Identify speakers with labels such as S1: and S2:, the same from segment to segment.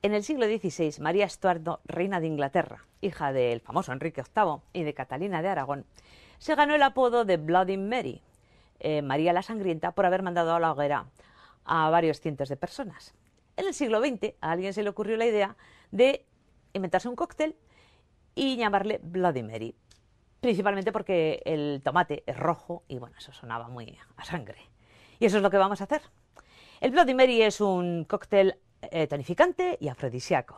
S1: En el siglo XVI, María Estuardo, reina de Inglaterra, hija del famoso Enrique VIII y de Catalina de Aragón, se ganó el apodo de Bloody Mary, eh, María la Sangrienta, por haber mandado a la hoguera a varios cientos de personas. En el siglo XX a alguien se le ocurrió la idea de inventarse un cóctel y llamarle Bloody Mary, principalmente porque el tomate es rojo y bueno, eso sonaba muy a sangre. Y eso es lo que vamos a hacer. El Bloody Mary es un cóctel eh, tanificante y afrodisíaco.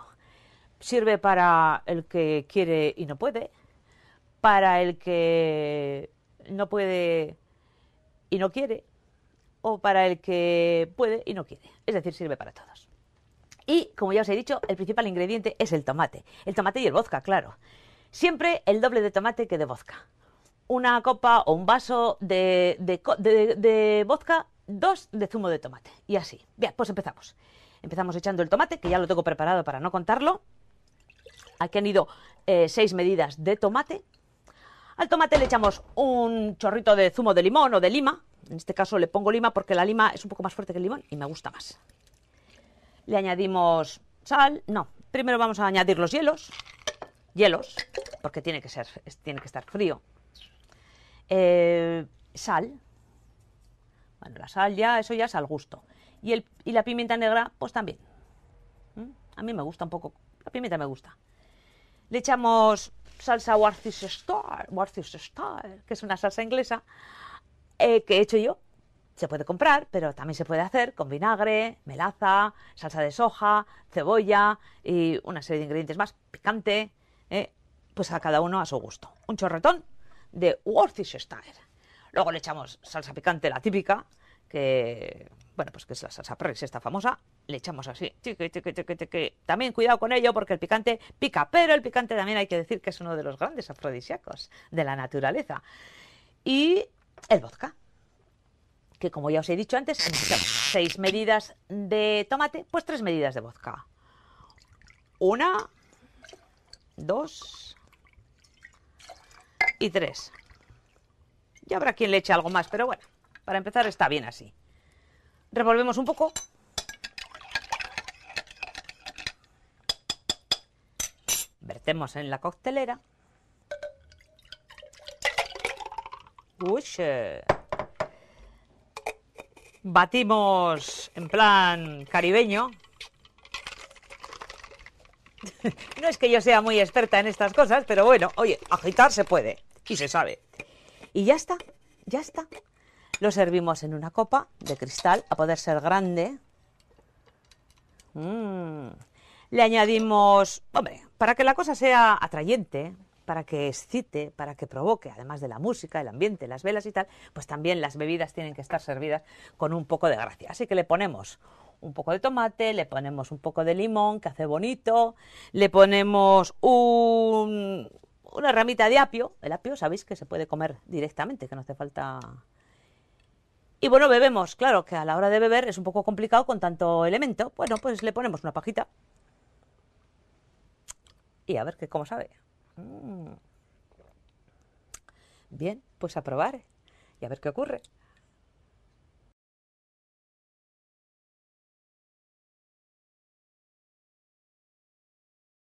S1: Sirve para el que quiere y no puede, para el que no puede y no quiere, o para el que puede y no quiere. Es decir, sirve para todos. Y, como ya os he dicho, el principal ingrediente es el tomate. El tomate y el vodka, claro. Siempre el doble de tomate que de vodka. Una copa o un vaso de, vodka, dos de zumo de tomate. Y así. pues empezamos. Empezamos echando el tomate, que ya lo tengo preparado para no contarlo. Aquí han ido eh, seis medidas de tomate. Al tomate le echamos un chorrito de zumo de limón o de lima. En este caso le pongo lima porque la lima es un poco más fuerte que el limón y me gusta más. Le añadimos sal. No, primero vamos a añadir los hielos. Hielos, porque tiene que, ser, tiene que estar frío. Eh, sal. Bueno, la sal ya, eso ya es al gusto. Y, el, la pimienta negra, pues también. ¿Mm? A mí me gusta un poco. La pimienta me gusta. Le echamos salsa Worcestershire, Worcestershire que es una salsa inglesa eh, que he hecho yo. Se puede comprar, pero también se puede hacer con vinagre, melaza, salsa de soja, cebolla y una serie de ingredientes más, picante, eh, pues a cada uno a su gusto. Un chorretón de Worcestershire. Luego le echamos salsa picante, la típica, que bueno, pues que es la salsa esta famosa, le echamos así. también cuidado con ello porque el picante pica, pero el picante también hay que decir que es uno de los grandes afrodisíacos de la naturaleza. Y el vodka, que como ya os he dicho antes, seis medidas de tomate, pues tres medidas de vodka. Una, dos y tres. Y habrá quien le eche algo más, pero bueno, para empezar está bien así. Revolvemos un poco. Vertemos en la coctelera. batimos en plan caribeño. no es que yo sea muy experta en estas cosas, pero bueno, oye, agitar se puede y se sabe. Y ya está, ya está. Lo servimos en una copa de cristal, a poder ser grande. Mm. Le añadimos, hombre, para que la cosa sea atrayente, para que excite, para que provoque, además de la música, el ambiente, las velas y tal, pues también las bebidas tienen que estar servidas con un poco de gracia. Así que le ponemos un poco de tomate, le ponemos un poco de limón, que hace bonito, le ponemos una ramita de apio. El apio sabéis que se puede comer directamente, que no hace falta y bueno, bebemos. Claro que a la hora de beber es un poco complicado con tanto elemento. Bueno, pues le ponemos una pajita. Y a ver qué cómo sabe. Mm. Bien, pues a probar y a ver qué ocurre.